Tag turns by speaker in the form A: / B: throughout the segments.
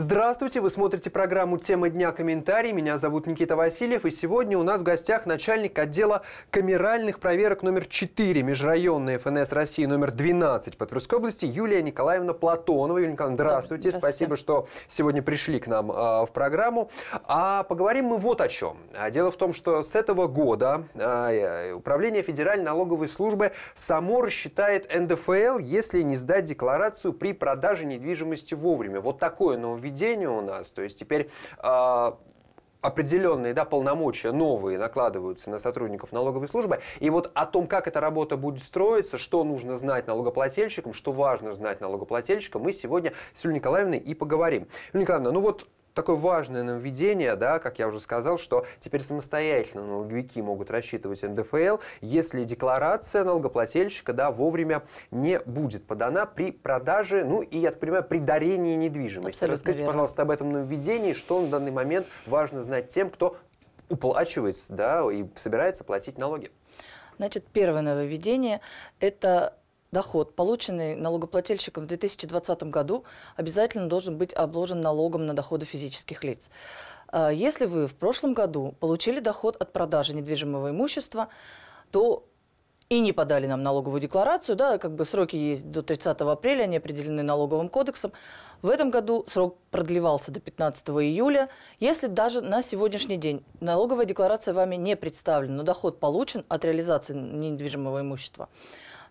A: Здравствуйте, вы смотрите программу «Тема дня. Комментарий». Меня зовут Никита Васильев, и сегодня у нас в гостях начальник отдела камеральных проверок номер 4 межрайонной ФНС России номер 12 по Тверской области Юлия Николаевна Платонова. Юлия Николаевна, здравствуйте. здравствуйте. Спасибо, что сегодня пришли к нам э, в программу. А поговорим мы вот о чем. А, дело в том, что с этого года а, э, Управление Федеральной налоговой службы само рассчитает НДФЛ, если не сдать декларацию при продаже недвижимости вовремя. Вот такое нововведение нововведение у нас, то есть теперь а, определенные да, полномочия новые накладываются на сотрудников налоговой службы. И вот о том, как эта работа будет строиться, что нужно знать налогоплательщикам, что важно знать налогоплательщикам, мы сегодня с Юлией Николаевной и поговорим. Юлия Николаевна, ну вот такое важное нововведение, да, как я уже сказал, что теперь самостоятельно налоговики могут рассчитывать НДФЛ, если декларация налогоплательщика да, вовремя не будет подана при продаже, ну и, я так понимаю, при дарении недвижимости. Абсолютно Расскажите, верно. пожалуйста, об этом нововведении, что на данный момент важно знать тем, кто уплачивает да, и собирается платить налоги.
B: Значит, первое нововведение – это доход, полученный налогоплательщиком в 2020 году, обязательно должен быть обложен налогом на доходы физических лиц. А, если вы в прошлом году получили доход от продажи недвижимого имущества, то и не подали нам налоговую декларацию, да, как бы сроки есть до 30 апреля, они определены налоговым кодексом. В этом году срок продлевался до 15 июля. Если даже на сегодняшний день налоговая декларация вами не представлена, но доход получен от реализации недвижимого имущества –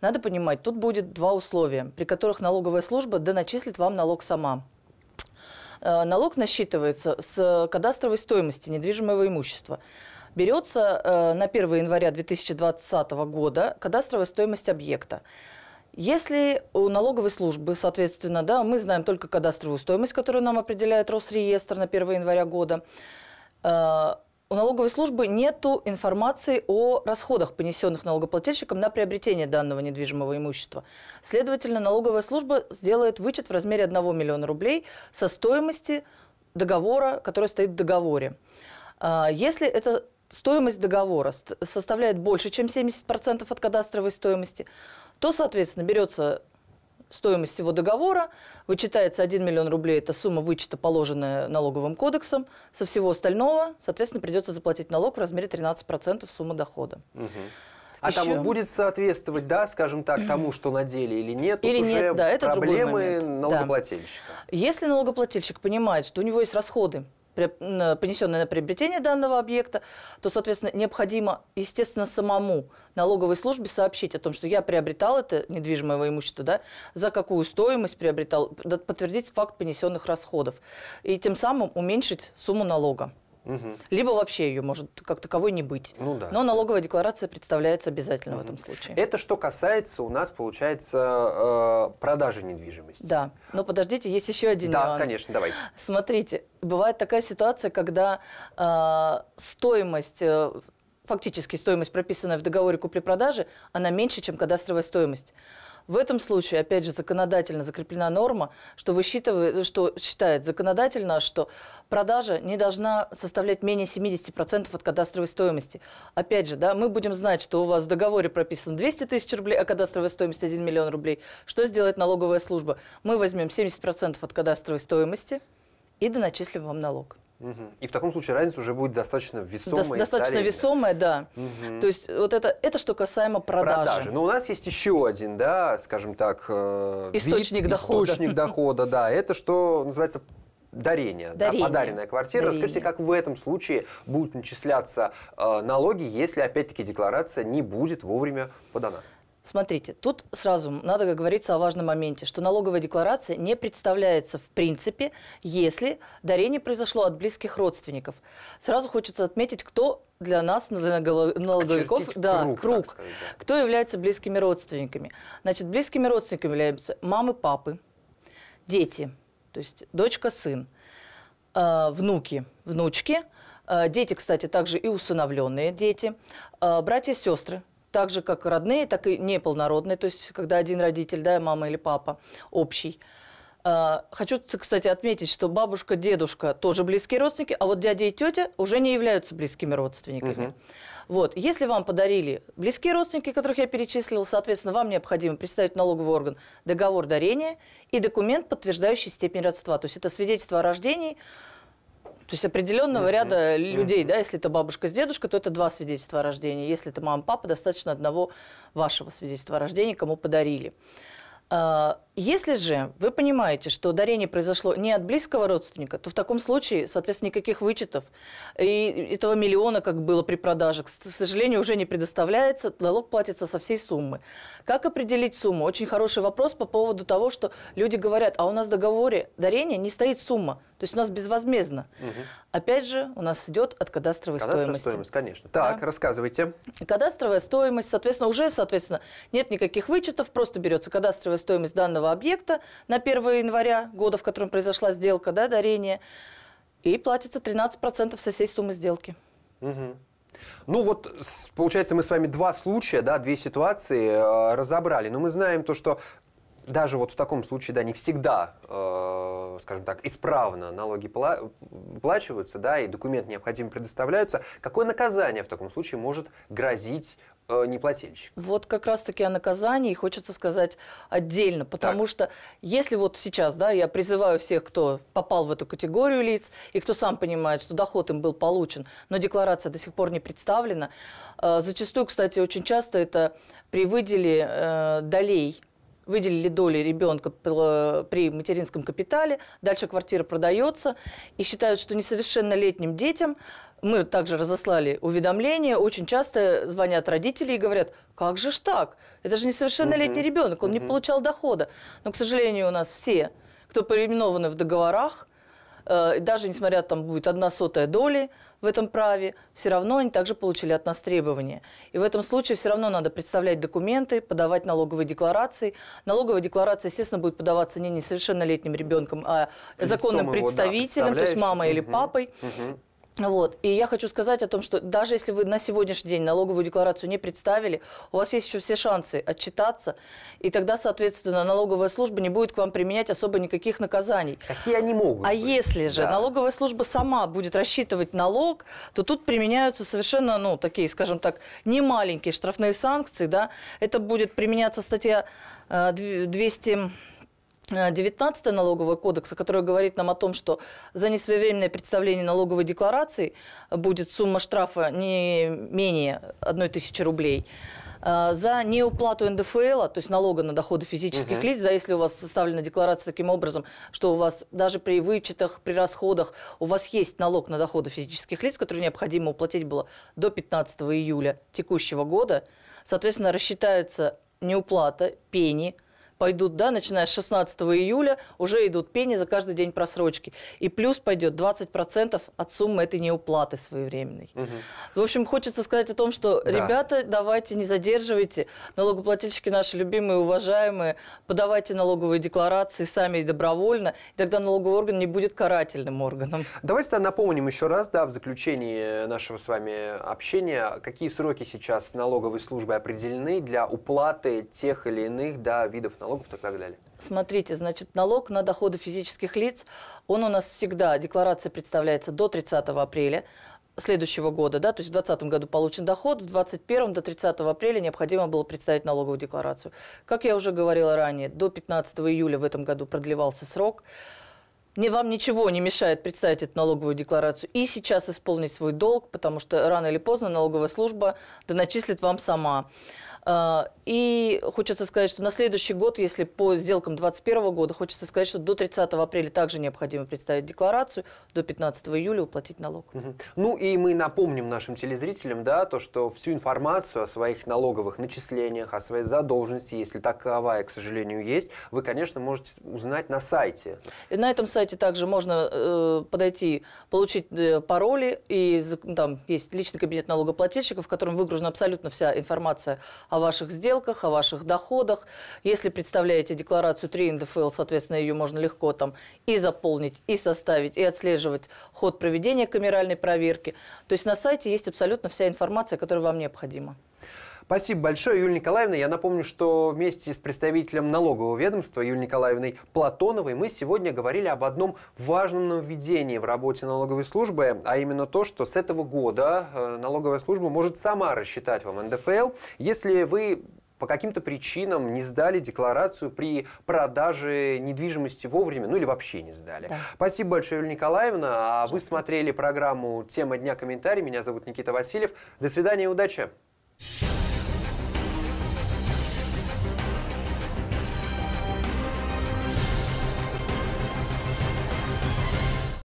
B: надо понимать, тут будет два условия, при которых налоговая служба доначислит вам налог сама э, налог насчитывается с кадастровой стоимости недвижимого имущества. Берется э, на 1 января 2020 года кадастровая стоимость объекта. Если у налоговой службы, соответственно, да, мы знаем только кадастровую стоимость, которую нам определяет Росреестр на 1 января года, э, у налоговой службы нет информации о расходах, понесенных налогоплательщиком на приобретение данного недвижимого имущества. Следовательно, налоговая служба сделает вычет в размере 1 миллиона рублей со стоимости договора, который стоит в договоре. А, если эта стоимость договора составляет больше, чем 70% от кадастровой стоимости, то, соответственно, берется стоимость всего договора, вычитается 1 миллион рублей, это сумма вычета, положенная налоговым кодексом, со всего остального, соответственно, придется заплатить налог в размере 13% суммы
A: дохода. Угу. А Еще... тому будет соответствовать, да, скажем так, тому, что на деле или нет, или уже нет, да, это проблемы налогоплательщика. Да. Если налогоплательщик понимает, что у него есть
B: расходы, понесенные на приобретение данного объекта, то, соответственно, необходимо, естественно, самому налоговой службе сообщить о том, что я приобретал это недвижимое имущество, да, за какую стоимость приобретал, подтвердить факт понесенных расходов и тем самым уменьшить сумму налога. Угу. Либо вообще ее может как таковой не быть. Ну, да. Но налоговая декларация представляется обязательно угу. в этом случае.
A: Это что касается у нас, получается, э, продажи недвижимости.
B: Да. Но подождите, есть еще один да, нюанс. Да, конечно, давайте. Смотрите, бывает такая ситуация, когда э, стоимость э, фактически стоимость, прописанная в договоре купли-продажи, она меньше, чем кадастровая стоимость. В этом случае, опять же, законодательно закреплена норма, что, высчитывает, что считает законодательно, что продажа не должна составлять менее 70% от кадастровой стоимости. Опять же, да, мы будем знать, что у вас в договоре прописано 200 тысяч рублей, а кадастровая стоимость 1 миллион рублей. Что сделает налоговая служба? Мы возьмем 70% от кадастровой стоимости и доначислим вам налог.
A: Угу. И в таком случае разница уже будет достаточно весомая. До, достаточно весомая,
B: да. Угу. То есть вот это, это что касаемо продажи. Продажи.
A: Но у нас есть еще один, да, скажем так, э, источник вид, дохода. Источник дохода, да. Это что называется дарение, дарение. Да, подаренная квартира. Дарение. Расскажите, как в этом случае будут начисляться э, налоги, если опять-таки декларация не будет вовремя подана?
B: Смотрите, тут сразу надо как говорится о важном моменте, что налоговая декларация не представляется в принципе, если дарение произошло от близких родственников. Сразу хочется отметить, кто для нас, для налоговиков, Очертить да, круг, сказать, да. кто является близкими родственниками. Значит, близкими родственниками являются мамы, папы, дети, то есть дочка, сын, э, внуки, внучки э, – Дети, кстати, также и усыновленные дети, э, братья сестры, так же, как родные, так и неполнородные, то есть когда один родитель, да, мама или папа, общий. А, хочу, кстати, отметить, что бабушка, дедушка тоже близкие родственники, а вот дядя и тетя уже не являются близкими родственниками. Угу. Вот, если вам подарили близкие родственники, которых я перечислила, соответственно, вам необходимо представить налоговый орган договор дарения и документ, подтверждающий степень родства. То есть это свидетельство о рождении, то есть определенного ряда людей, да, если это бабушка с дедушкой, то это два свидетельства о рождении. Если это мама, папа, достаточно одного вашего свидетельства о рождении, кому подарили. А, если же вы понимаете, что дарение произошло не от близкого родственника, то в таком случае, соответственно, никаких вычетов и этого миллиона, как было при продаже, к сожалению, уже не предоставляется, налог платится со всей суммы. Как определить сумму? Очень хороший вопрос по поводу того, что люди говорят, а у нас в договоре дарения не стоит сумма, то есть у нас безвозмездно. Угу. Опять же, у нас идет от кадастровой Кадастровая стоимости.
A: стоимость, конечно. Так, да. рассказывайте.
B: Кадастровая стоимость, соответственно, уже, соответственно, нет никаких вычетов, просто берется кадастровая стоимость данного объекта на 1 января года, в котором произошла сделка, да, дарение, и платится 13% со всей суммы сделки.
A: Угу. Ну вот, получается, мы с вами два случая, да, две ситуации э, разобрали. Но мы знаем то, что даже вот в таком случае, да, не всегда, э, скажем так, исправно налоги пла да, и документ необходимо предоставляются. Какое наказание в таком случае может грозить Э, неплательщик.
B: Вот как раз-таки о наказании хочется сказать отдельно, потому так. что если вот сейчас, да, я призываю всех, кто попал в эту категорию лиц, и кто сам понимает, что доход им был получен, но декларация до сих пор не представлена, э, зачастую, кстати, очень часто это при выделе э, долей выделили доли ребенка э, при материнском капитале, дальше квартира продается, и считают, что несовершеннолетним детям мы также разослали уведомления, очень часто звонят родители и говорят, как же ж так? Это же несовершеннолетний ребенок, он не получал дохода. Но, к сожалению, у нас все, кто переименованы в договорах, Э, даже несмотря там будет одна сотая доли в этом праве, все равно они также получили от нас требования. И в этом случае все равно надо представлять документы, подавать налоговые декларации. Налоговая декларация, естественно, будет подаваться не несовершеннолетним ребенком, а законным Лицом представителем, да, то есть мамой угу. или папой. Угу. Вот. И я хочу сказать о том, что даже если вы на сегодняшний день налоговую декларацию не представили, у вас есть еще все шансы отчитаться, и тогда, соответственно, налоговая служба не будет к вам применять особо никаких наказаний. Какие они могут? А быть? если же да. налоговая служба сама будет рассчитывать налог, то тут применяются совершенно, ну, такие, скажем так, немаленькие штрафные санкции, да. Это будет применяться статья 200 э, 19 э, налогового кодекса, который говорит нам о том, что за несвоевременное представление налоговой декларации будет сумма штрафа не менее 1 тысячи рублей э, за неуплату НДФЛ, то есть налога на доходы физических угу. лиц, за если у вас составлена декларация таким образом, что у вас даже при вычетах, при расходах у вас есть налог на доходы физических лиц, который необходимо уплатить было до 15 июля текущего года, соответственно, рассчитается неуплата, пени – пойдут, да, начиная с 16 июля, уже идут пени за каждый день просрочки. И плюс пойдет 20% от суммы этой неуплаты своевременной. Угу. В общем, хочется сказать о том, что, да. ребята, давайте не задерживайте. Налогоплательщики наши любимые, уважаемые, подавайте налоговые декларации сами и добровольно, и тогда налоговый орган не будет карательным органом.
A: Давайте напомним еще раз, да, в заключении нашего с вами общения, какие сроки сейчас налоговой службы определены для уплаты тех или иных, да, видов налогов налогов и так далее.
B: Смотрите, значит, налог на доходы физических лиц, он у нас всегда, декларация представляется до 30 апреля следующего года, да, то есть в 2020 году получен доход, в 2021 до 30 апреля необходимо было представить налоговую декларацию. Как я уже говорила ранее, до 15 июля в этом году продлевался срок. Не, вам ничего не мешает представить эту налоговую декларацию и сейчас исполнить свой долг, потому что рано или поздно налоговая служба доначислит вам сама. А, и хочется сказать, что на следующий год, если по сделкам 2021 года, хочется сказать, что до 30 апреля также необходимо представить декларацию, до 15 июля уплатить налог.
A: Ну и мы напомним нашим телезрителям, да, то, что всю информацию о своих налоговых начислениях, о своей задолженности, если таковая, к сожалению, есть, вы, конечно, можете узнать на сайте. И на этом сайте также можно э, подойти,
B: получить э, пароли, и там есть личный кабинет налогоплательщика, в котором выгружена абсолютно вся информация о о ваших сделках, о ваших доходах. Если представляете декларацию 3 НДФЛ, соответственно, ее можно легко там и заполнить, и составить, и отслеживать ход проведения камеральной проверки. То есть на сайте есть абсолютно вся информация, которая вам необходима.
A: Спасибо большое, Юлия Николаевна. Я напомню, что вместе с представителем налогового ведомства Юлией Николаевной Платоновой мы сегодня говорили об одном важном нововведении в работе налоговой службы, а именно то, что с этого года э, налоговая служба может сама рассчитать вам НДФЛ, если вы по каким-то причинам не сдали декларацию при продаже недвижимости вовремя, ну или вообще не сдали. Да. Спасибо большое, Юлия Николаевна. А вы смотрели программу «Тема дня. Комментарий». Меня зовут Никита Васильев. До свидания и удачи!